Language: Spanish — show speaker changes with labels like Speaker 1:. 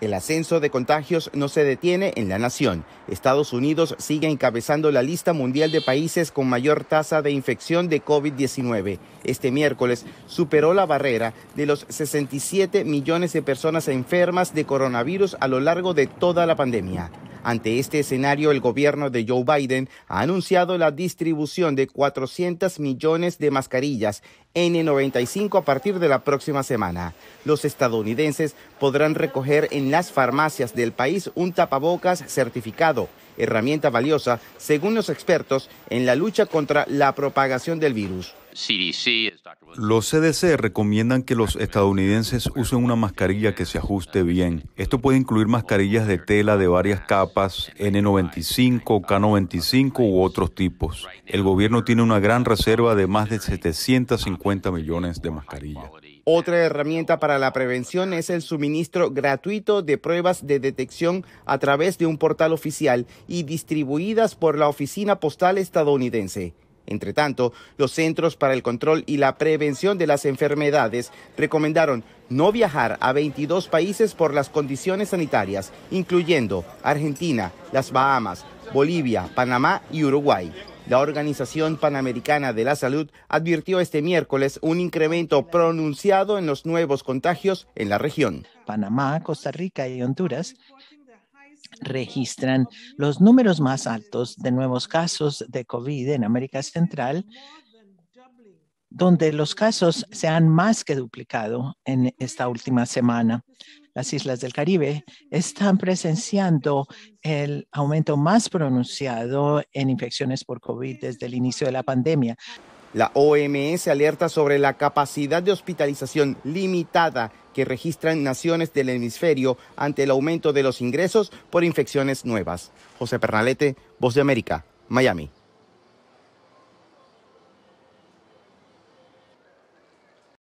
Speaker 1: El ascenso de contagios no se detiene en la nación. Estados Unidos sigue encabezando la lista mundial de países con mayor tasa de infección de COVID-19. Este miércoles superó la barrera de los 67 millones de personas enfermas de coronavirus a lo largo de toda la pandemia. Ante este escenario, el gobierno de Joe Biden ha anunciado la distribución de 400 millones de mascarillas N95 a partir de la próxima semana. Los estadounidenses podrán recoger en las farmacias del país un tapabocas certificado, herramienta valiosa, según los expertos, en la lucha contra la propagación del virus.
Speaker 2: Los CDC recomiendan que los estadounidenses usen una mascarilla que se ajuste bien. Esto puede incluir mascarillas de tela de varias capas, N95, K95 u otros tipos. El gobierno tiene una gran reserva de más de 750 millones de mascarillas.
Speaker 1: Otra herramienta para la prevención es el suministro gratuito de pruebas de detección a través de un portal oficial y distribuidas por la Oficina Postal Estadounidense. Entre tanto, los Centros para el Control y la Prevención de las Enfermedades recomendaron no viajar a 22 países por las condiciones sanitarias, incluyendo Argentina, las Bahamas, Bolivia, Panamá y Uruguay. La Organización Panamericana de la Salud advirtió este miércoles un incremento pronunciado en los nuevos contagios en la región.
Speaker 3: Panamá, Costa Rica y Honduras registran los números más altos de nuevos casos de COVID en América Central, donde los casos se han más que duplicado en esta última semana. Las islas del Caribe están presenciando el aumento más pronunciado en infecciones por COVID desde el inicio de la pandemia. La OMS
Speaker 1: alerta sobre la capacidad de hospitalización limitada que registran naciones del hemisferio ante el aumento de los ingresos por infecciones nuevas. José Pernalete, Voz de América, Miami.